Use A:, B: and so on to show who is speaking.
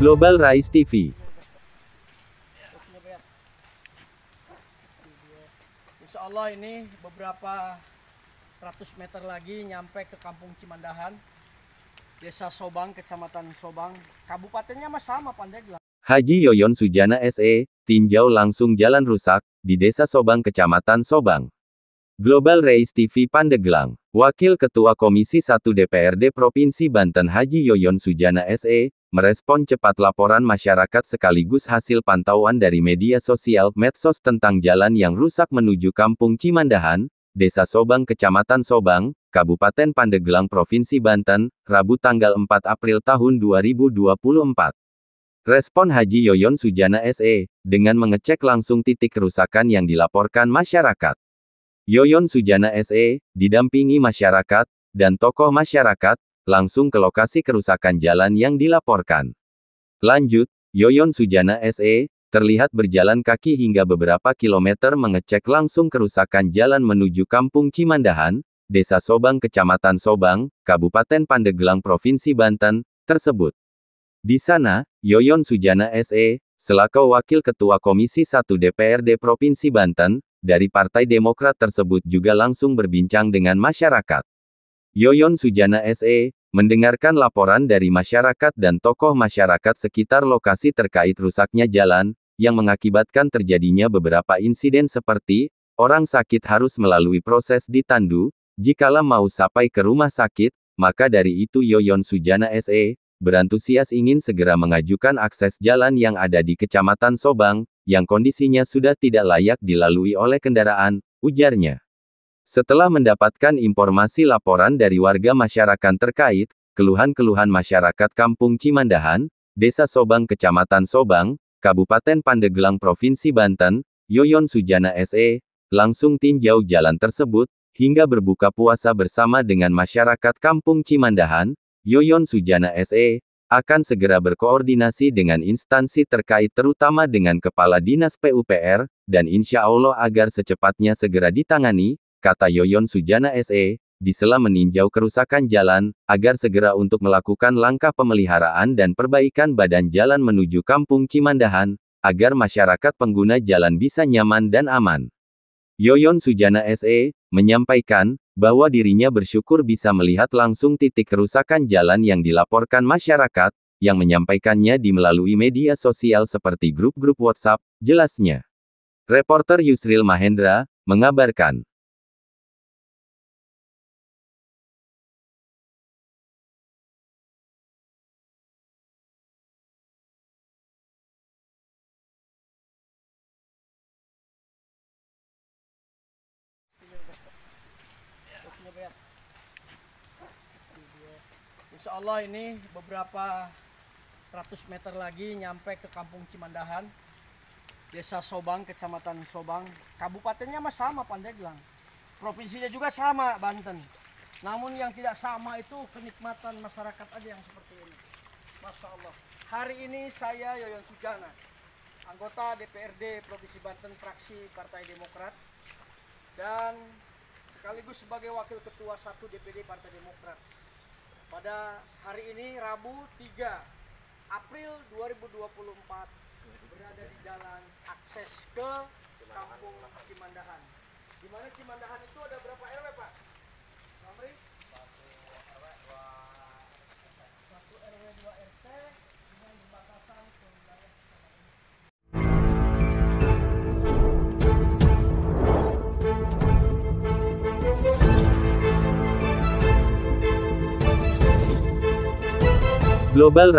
A: Global Rise TV
B: Insya Allah ini beberapa ratus meter lagi nyampe ke kampung Cimandahan Desa Sobang, Kecamatan Sobang Kabupatennya masih sama Pandeglang
A: Haji Yoyon Sujana SE, tinjau langsung jalan rusak, di Desa Sobang, Kecamatan Sobang. Global Race TV Pandeglang, Wakil Ketua Komisi 1 DPRD Provinsi Banten Haji Yoyon Sujana SE, merespon cepat laporan masyarakat sekaligus hasil pantauan dari media sosial medsos tentang jalan yang rusak menuju Kampung Cimandahan, Desa Sobang Kecamatan Sobang, Kabupaten Pandeglang Provinsi Banten, Rabu tanggal 4 April tahun 2024. Respon Haji Yoyon Sujana SE, dengan mengecek langsung titik kerusakan yang dilaporkan masyarakat. Yoyon Sujana SE, didampingi masyarakat, dan tokoh masyarakat, langsung ke lokasi kerusakan jalan yang dilaporkan. Lanjut, Yoyon Sujana SE, terlihat berjalan kaki hingga beberapa kilometer mengecek langsung kerusakan jalan menuju Kampung Cimandahan, Desa Sobang Kecamatan Sobang, Kabupaten Pandeglang Provinsi Banten, tersebut. Di sana, Yoyon Sujana SE, selaku Wakil Ketua Komisi 1 DPRD Provinsi Banten, dari Partai Demokrat tersebut juga langsung berbincang dengan masyarakat. Yoyon Sujana SE, mendengarkan laporan dari masyarakat dan tokoh masyarakat sekitar lokasi terkait rusaknya jalan, yang mengakibatkan terjadinya beberapa insiden seperti, orang sakit harus melalui proses ditandu, jikala mau sampai ke rumah sakit, maka dari itu Yoyon Sujana SE, berantusias ingin segera mengajukan akses jalan yang ada di Kecamatan Sobang, yang kondisinya sudah tidak layak dilalui oleh kendaraan, ujarnya. Setelah mendapatkan informasi laporan dari warga masyarakat terkait keluhan-keluhan masyarakat Kampung Cimandahan, Desa Sobang Kecamatan Sobang, Kabupaten Pandeglang Provinsi Banten, Yoyon Sujana SE, langsung tinjau jalan tersebut, hingga berbuka puasa bersama dengan masyarakat Kampung Cimandahan, Yoyon Sujana SE, akan segera berkoordinasi dengan instansi terkait terutama dengan Kepala Dinas PUPR, dan insya Allah agar secepatnya segera ditangani, kata Yoyon Sujana SE, di sela meninjau kerusakan jalan, agar segera untuk melakukan langkah pemeliharaan dan perbaikan badan jalan menuju kampung Cimandahan, agar masyarakat pengguna jalan bisa nyaman dan aman. Yoyon Sujana SE, menyampaikan, bahwa dirinya bersyukur bisa melihat langsung titik kerusakan jalan yang dilaporkan masyarakat, yang menyampaikannya di melalui media sosial seperti grup-grup WhatsApp, jelasnya. Reporter Yusril Mahendra, mengabarkan.
B: insya Allah ini beberapa ratus meter lagi nyampe ke kampung Cimandahan Desa Sobang, Kecamatan Sobang Kabupatennya mah sama Pandeglang Provinsinya juga sama Banten Namun yang tidak sama itu kenikmatan masyarakat aja yang seperti ini Masya Allah Hari ini saya Yoyon Sujana Anggota DPRD Provinsi Banten Fraksi Partai Demokrat Dan sekaligus sebagai Wakil Ketua satu DPD Partai Demokrat pada hari ini Rabu 3 April 2024 berada di jalan akses ke Kampung Cimandahan. Di mana Cimandahan itu ada berapa RW, Pak? Ramri?
A: Global right